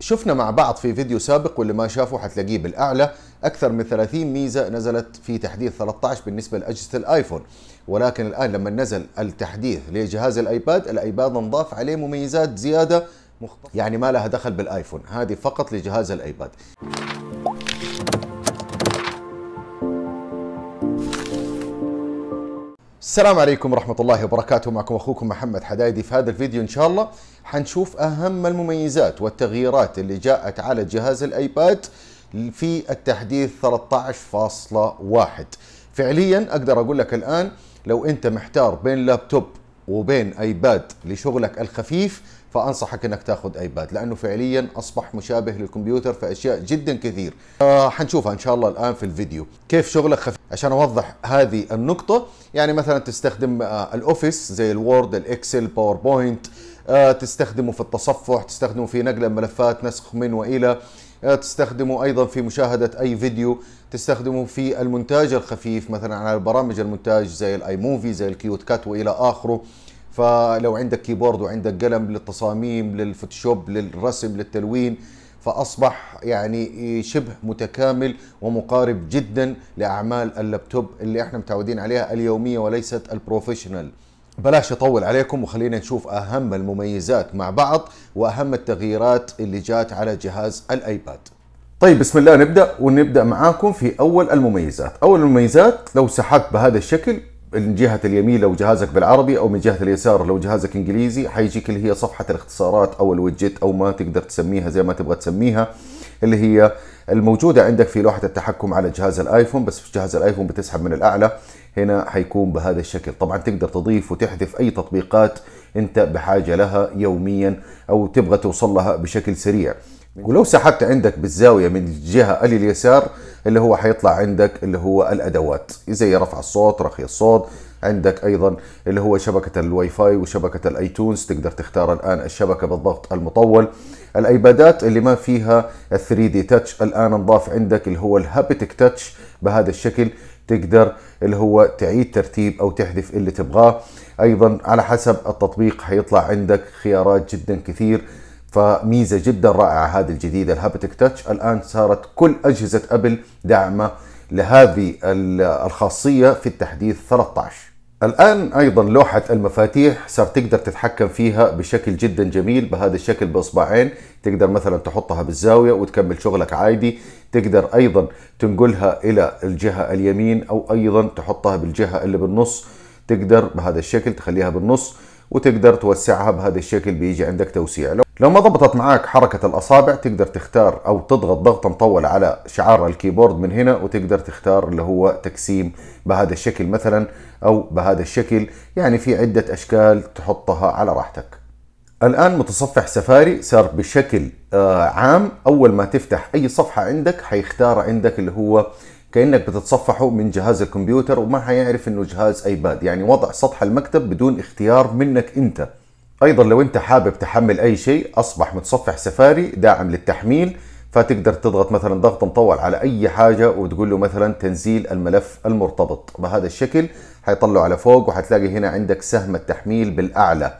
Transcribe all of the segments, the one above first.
شفنا مع بعض في فيديو سابق واللي ما شافه حتلاقيه بالأعلى أكثر من 30 ميزة نزلت في تحديث 13 بالنسبة لأجهزة الآيفون ولكن الآن لما نزل التحديث لجهاز الآيباد الآيباد انضاف عليه مميزات زيادة مختلفة. يعني ما لها دخل بالآيفون هذه فقط لجهاز الآيباد السلام عليكم ورحمة الله وبركاته معكم أخوكم محمد حدايدي في هذا الفيديو إن شاء الله حنشوف أهم المميزات والتغييرات اللي جاءت على جهاز الآيباد في التحديث 13.1 فعليا أقدر أقول لك الآن لو أنت محتار بين لابتوب وبين ايباد لشغلك الخفيف فانصحك انك تاخذ ايباد لانه فعليا اصبح مشابه للكمبيوتر في اشياء جدا كثير آه حنشوفها ان شاء الله الان في الفيديو كيف شغلك خفيف عشان اوضح هذه النقطه يعني مثلا تستخدم آه، الاوفيس زي الوورد الاكسل باوربوينت آه، تستخدمه في التصفح تستخدمه في نقل الملفات نسخ من والى آه، تستخدمه ايضا في مشاهده اي فيديو تستخدمه في المونتاج الخفيف مثلا على برامج المونتاج زي الاي موفي زي الكيوت كات والى اخره فلو عندك كيبورد وعندك قلم للتصاميم للفوتوشوب للرسم للتلوين فاصبح يعني شبه متكامل ومقارب جدا لاعمال اللابتوب اللي احنا متعودين عليها اليوميه وليست البروفيشنال بلاش اطول عليكم وخلينا نشوف اهم المميزات مع بعض واهم التغييرات اللي جات على جهاز الايباد طيب بسم الله نبدا ونبدا معاكم في اول المميزات اول المميزات لو سحبت بهذا الشكل من جهه اليمين لو جهازك بالعربي او من جهه اليسار لو جهازك انجليزي حيجيك اللي هي صفحه الاختصارات او الوجت او ما تقدر تسميها زي ما تبغى تسميها اللي هي الموجوده عندك في لوحه التحكم على جهاز الايفون بس في جهاز الايفون بتسحب من الاعلى هنا حيكون بهذا الشكل طبعا تقدر تضيف وتحذف اي تطبيقات انت بحاجه لها يوميا او تبغى توصل لها بشكل سريع ولو سحبت عندك بالزاوية من الجهة اليسار اللي هو حيطلع عندك اللي هو الأدوات زي رفع الصوت رخي الصوت عندك أيضا اللي هو شبكة الواي فاي وشبكة الأيتونز تقدر تختار الآن الشبكة بالضغط المطول الايبادات اللي ما فيها 3 دي تاتش الان نضاف عندك اللي هو الهابتك تاتش بهذا الشكل تقدر اللي هو تعيد ترتيب او تحذف اللي تبغاه ايضا على حسب التطبيق حيطلع عندك خيارات جدا كثير فميزه جدا رائعه هذه الجديده الهابتك تاتش الان صارت كل اجهزه ابل داعمه لهذه الخاصيه في التحديث 13 الآن أيضا لوحة المفاتيح صار تقدر تتحكم فيها بشكل جدا جميل بهذا الشكل بإصبعين تقدر مثلا تحطها بالزاوية وتكمل شغلك عادي تقدر أيضا تنقلها إلى الجهة اليمين أو أيضا تحطها بالجهة اللي بالنص تقدر بهذا الشكل تخليها بالنص وتقدر توسعها بهذا الشكل بيجي عندك توسيع لو ما ضبطت معاك حركة الأصابع تقدر تختار أو تضغط ضغطة مطولة على شعار الكيبورد من هنا وتقدر تختار اللي هو تقسيم بهذا الشكل مثلا أو بهذا الشكل يعني في عدة أشكال تحطها على راحتك الآن متصفح سفاري صار بشكل آه، عام أول ما تفتح أي صفحة عندك حيختار عندك اللي هو كانك بتتصفحه من جهاز الكمبيوتر وما حيعرف انه جهاز ايباد يعني وضع سطح المكتب بدون اختيار منك انت ايضا لو انت حابب تحمل اي شيء اصبح متصفح سفاري داعم للتحميل فتقدر تضغط مثلا ضغط مطول على اي حاجه وتقول له مثلا تنزيل الملف المرتبط بهذا الشكل حيطلعه على فوق وحتلاقي هنا عندك سهم التحميل بالاعلى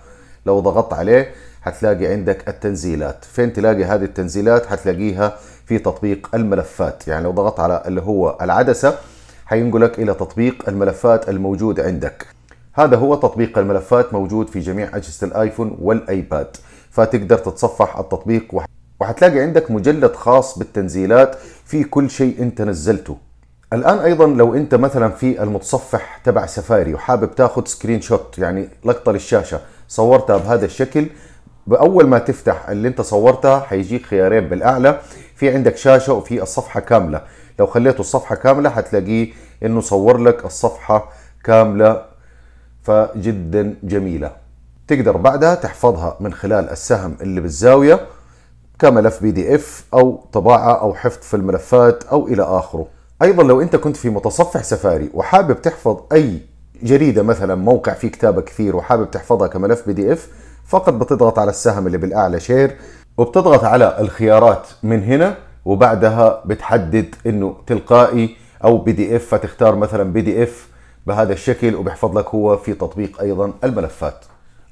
لو ضغطت عليه حتلاقي عندك التنزيلات فين تلاقي هذه التنزيلات حتلاقيها في تطبيق الملفات يعني لو ضغطت على اللي هو العدسة حينقلك إلى تطبيق الملفات الموجود عندك هذا هو تطبيق الملفات موجود في جميع أجهزة الآيفون والآيباد فتقدر تتصفح التطبيق وح... وحتلاقي عندك مجلد خاص بالتنزيلات في كل شيء انت نزلته الان ايضا لو انت مثلا في المتصفح تبع سفاري وحابب تاخذ سكرين شوت يعني لقطه للشاشه صورتها بهذا الشكل باول ما تفتح اللي انت صورتها هيجيك خيارين بالاعلى في عندك شاشه وفي الصفحه كامله لو خليته الصفحه كامله هتلاقيه انه صور لك الصفحه كامله فجدا جميله تقدر بعدها تحفظها من خلال السهم اللي بالزاويه كملف بي دي اف او طباعه او حفظ في الملفات او الى اخره ايضا لو انت كنت في متصفح سفاري وحابب تحفظ اي جريده مثلا موقع فيه كتابه كثير وحابب تحفظها كملف بي دي اف فقط بتضغط على السهم اللي بالاعلى شير وبتضغط على الخيارات من هنا وبعدها بتحدد انه تلقائي او بي دي اف فتختار مثلا بي دي اف بهذا الشكل وبيحفظ لك هو في تطبيق ايضا الملفات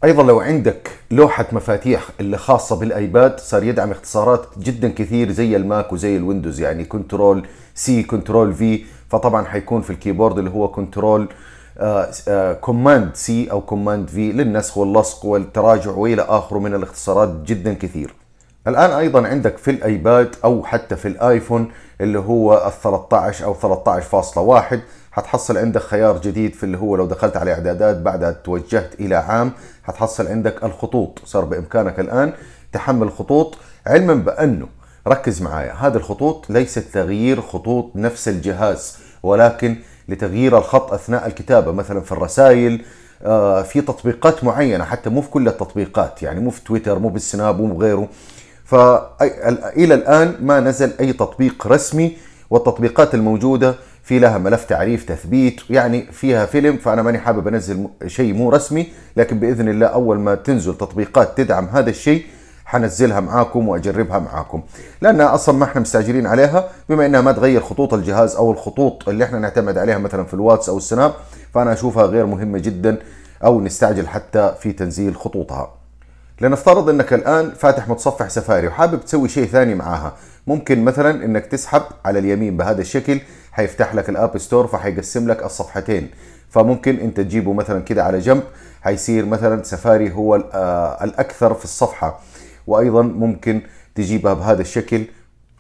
ايضا لو عندك لوحه مفاتيح اللي خاصه بالايباد صار يدعم اختصارات جدا كثير زي الماك وزي الويندوز يعني كنترول سي كنترول في فطبعا حيكون في الكيبورد اللي هو كنترول كوماند آه، سي آه، او كوماند في للنسخ واللصق والتراجع والى اخره من الاختصارات جدا كثير. الان ايضا عندك في الايباد او حتى في الايفون اللي هو ال 13 او 13.1 حتحصل عندك خيار جديد في اللي هو لو دخلت على اعدادات بعدها توجهت الى عام حتحصل عندك الخطوط صار بامكانك الان تحمل خطوط علما بانه ركز معايا هذه الخطوط ليست تغيير خطوط نفس الجهاز ولكن لتغيير الخط اثناء الكتابه مثلا في الرسائل آه، في تطبيقات معينه حتى مو في كل التطبيقات يعني مو في تويتر مو بالسناب مو بغيره فإلى الآن ما نزل أي تطبيق رسمي والتطبيقات الموجودة في لها ملف تعريف تثبيت يعني فيها فيلم فأنا ماني حابب أنزل شيء مو رسمي لكن بإذن الله أول ما تنزل تطبيقات تدعم هذا الشيء حنزلها معاكم واجربها معاكم لانها اصلا ما احنا مستعجلين عليها بما انها ما تغير خطوط الجهاز او الخطوط اللي احنا نعتمد عليها مثلا في الواتس او السناب فانا اشوفها غير مهمه جدا او نستعجل حتى في تنزيل خطوطها لنفترض انك الان فاتح متصفح سفاري وحابب تسوي شيء ثاني معاها ممكن مثلا انك تسحب على اليمين بهذا الشكل حيفتح لك الاب ستور فحيقسم لك الصفحتين فممكن انت تجيبه مثلا كده على جنب حيصير مثلا سفاري هو آه، الاكثر في الصفحه وايضا ممكن تجيبها بهذا الشكل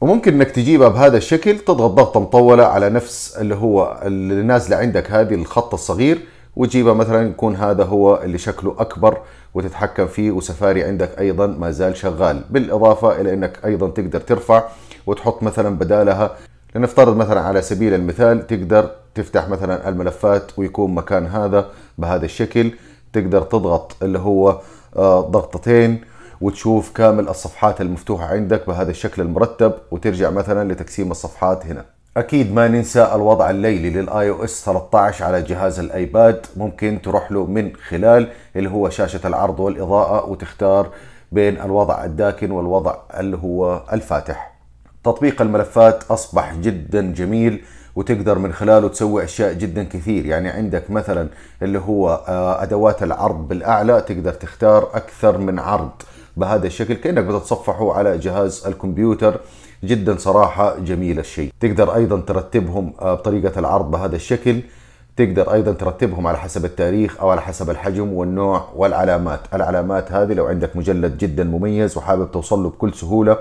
وممكن انك تجيبها بهذا الشكل تضغط ضغطه مطوله على نفس اللي هو اللي نازله عندك هذه الخط الصغير وتجيبها مثلا يكون هذا هو اللي شكله اكبر وتتحكم فيه وسفاري عندك ايضا ما زال شغال بالاضافه الى انك ايضا تقدر ترفع وتحط مثلا بدالها لنفترض مثلا على سبيل المثال تقدر تفتح مثلا الملفات ويكون مكان هذا بهذا الشكل تقدر تضغط اللي هو آه، ضغطتين وتشوف كامل الصفحات المفتوحة عندك بهذا الشكل المرتب وترجع مثلا لتقسيم الصفحات هنا اكيد ما ننسى الوضع الليلي للاي او اس 13 على جهاز الايباد ممكن تروح له من خلال اللي هو شاشة العرض والاضاءة وتختار بين الوضع الداكن والوضع اللي هو الفاتح تطبيق الملفات اصبح جدا جميل وتقدر من خلاله تسوي اشياء جدا كثير يعني عندك مثلا اللي هو آه، ادوات العرض بالاعلى تقدر تختار اكثر من عرض بهذا الشكل كأنك بتتصفحه على جهاز الكمبيوتر جدا صراحة جميل الشيء تقدر أيضا ترتبهم آه، بطريقة العرض بهذا الشكل تقدر ايضا ترتبهم على حسب التاريخ او على حسب الحجم والنوع والعلامات العلامات هذه لو عندك مجلد جدا مميز وحابب توصل له بكل سهوله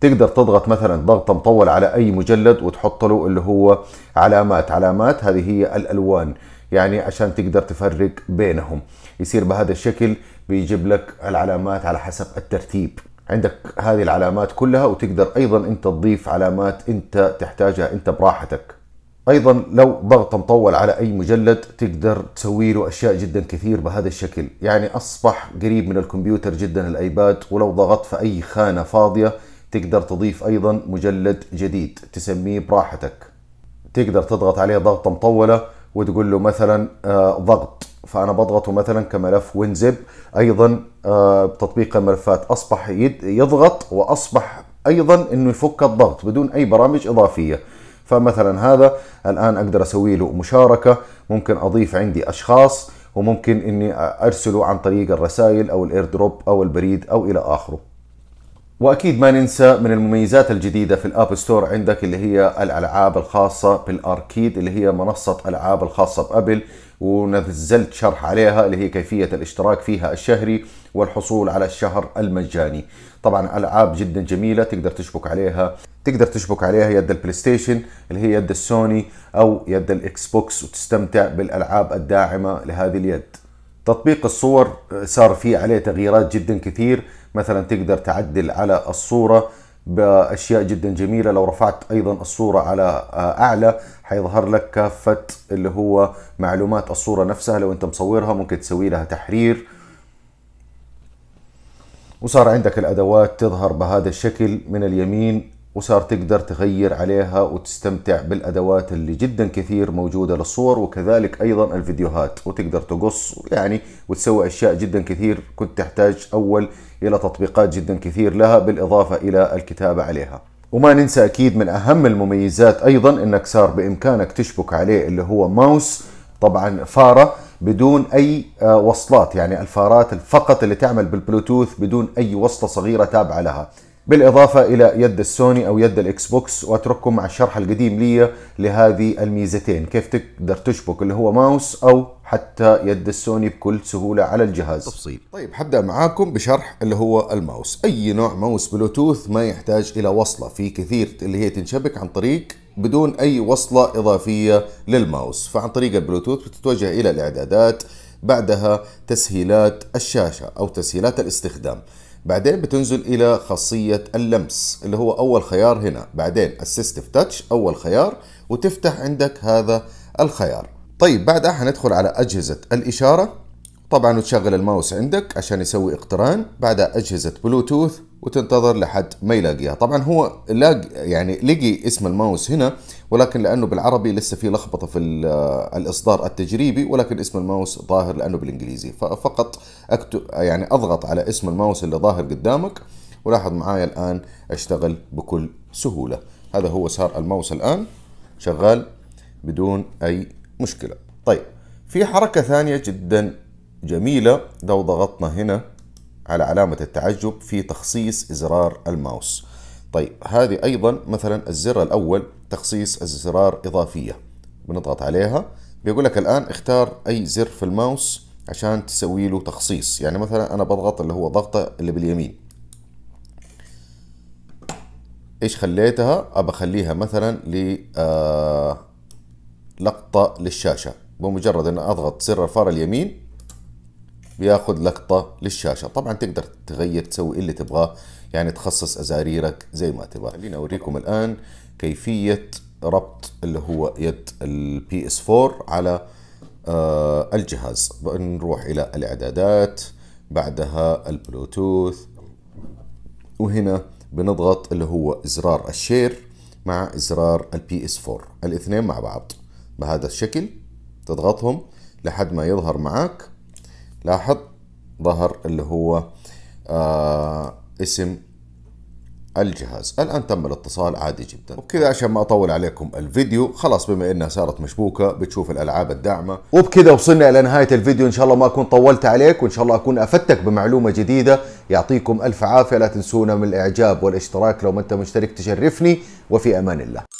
تقدر تضغط مثلا ضغطه مطول على اي مجلد وتحط له اللي هو علامات علامات هذه هي الالوان يعني عشان تقدر تفرق بينهم يصير بهذا الشكل بيجيب لك العلامات على حسب الترتيب عندك هذه العلامات كلها وتقدر ايضا انت تضيف علامات انت تحتاجها انت براحتك ايضا لو ضغط مطول على اي مجلد تقدر تسوي له اشياء جدا كثير بهذا الشكل يعني اصبح قريب من الكمبيوتر جدا الايباد ولو ضغطت في اي خانه فاضيه تقدر تضيف ايضا مجلد جديد تسميه براحتك تقدر تضغط عليه ضغطه مطوله وتقول له مثلا آه، ضغط فانا بضغطه مثلا كملف وينزب ايضا آه، بتطبيق الملفات اصبح يضغط واصبح ايضا انه يفك الضغط بدون اي برامج اضافيه فمثلا هذا الان اقدر اسوي له مشاركه ممكن اضيف عندي اشخاص وممكن اني ارسله عن طريق الرسائل او الاير دروب او البريد او الى اخره واكيد ما ننسى من المميزات الجديده في الاب ستور عندك اللي هي الالعاب الخاصه بالاركيد اللي هي منصه العاب الخاصه بابل ونزلت شرح عليها اللي هي كيفيه الاشتراك فيها الشهري والحصول على الشهر المجاني طبعا العاب جدا جميله تقدر تشبك عليها تقدر تشبك عليها يد البلاي ستيشن اللي هي يد السوني او يد الاكس بوكس وتستمتع بالالعاب الداعمه لهذه اليد تطبيق الصور آه، صار فيه عليه تغييرات جدا كثير مثلا تقدر تعدل على الصورة باشياء جدا جميله لو رفعت ايضا الصوره على اعلى حيظهر لك كافه اللي هو معلومات الصوره نفسها لو انت مصورها ممكن تسوي لها تحرير وصار عندك الادوات تظهر بهذا الشكل من اليمين وصار تقدر تغير عليها وتستمتع بالادوات اللي جدا كثير موجوده للصور وكذلك ايضا الفيديوهات وتقدر تقص يعني وتسوي اشياء جدا كثير كنت تحتاج اول الى تطبيقات جدا كثير لها بالاضافه الى الكتابه عليها. وما ننسى اكيد من اهم المميزات ايضا انك صار بامكانك تشبك عليه اللي هو ماوس طبعا فاره بدون اي آه، وصلات يعني الفارات فقط اللي تعمل بالبلوتوث بدون اي وصله صغيره تابعه لها. بالإضافة إلى يد السوني أو يد الإكس بوكس وأترككم مع الشرح القديم لي لهذه الميزتين كيف تقدر تشبك اللي هو ماوس أو حتى يد السوني بكل سهولة على الجهاز تفصيل طيب حبدأ معاكم بشرح اللي هو الماوس أي نوع ماوس بلوتوث ما يحتاج إلى وصلة في كثير اللي هي تنشبك عن طريق بدون أي وصلة إضافية للماوس فعن طريق البلوتوث بتتوجه إلى الإعدادات بعدها تسهيلات الشاشة أو تسهيلات الاستخدام بعدين بتنزل الى خاصيه اللمس اللي هو اول خيار هنا بعدين اسيستيف تاتش اول خيار وتفتح عندك هذا الخيار طيب بعدها حندخل على اجهزه الاشاره طبعا وتشغل الماوس عندك عشان يسوي اقتران بعدها اجهزه بلوتوث وتنتظر لحد ما يلاقيها طبعا هو لاق يعني لقي اسم الماوس هنا ولكن لانه بالعربي لسه في لخبطه في الاصدار التجريبي ولكن اسم الماوس ظاهر لانه بالانجليزي فقط اكتب يعني اضغط على اسم الماوس اللي ظاهر قدامك ولاحظ معايا الان اشتغل بكل سهوله هذا هو صار الماوس الان شغال بدون اي مشكله طيب في حركه ثانيه جدا جميله لو ضغطنا هنا على علامة التعجب في تخصيص إزرار الماوس طيب هذه أيضا مثلا الزر الأول تخصيص الزرار إضافية بنضغط عليها بيقول لك الآن اختار أي زر في الماوس عشان تسوي له تخصيص يعني مثلا أنا بضغط اللي هو ضغطة اللي باليمين إيش خليتها؟ أبى أخليها مثلا ل آه، لقطة للشاشة بمجرد أن أضغط زر الفار اليمين بياخذ لقطة للشاشة طبعا تقدر تغير تسوي اللي تبغاه يعني تخصص أزاريرك زي ما تبغى خليني أوريكم الآن كيفية ربط اللي هو يد البي اس 4 على آه الجهاز بنروح إلى الإعدادات بعدها البلوتوث وهنا بنضغط اللي هو زرار الشير مع ازرار البي اس 4 الاثنين مع بعض بهذا الشكل تضغطهم لحد ما يظهر معك لاحظ ظهر اللي هو آه اسم الجهاز الآن تم الاتصال عادي جدا وبكذا عشان ما أطول عليكم الفيديو خلاص بما إنها صارت مشبوكة بتشوف الألعاب الداعمة وبكذا وصلنا إلى نهاية الفيديو إن شاء الله ما أكون طولت عليك وإن شاء الله أكون أفدتك بمعلومة جديدة يعطيكم ألف عافية لا تنسونا من الإعجاب والاشتراك لو ما أنت مشترك تشرفني وفي أمان الله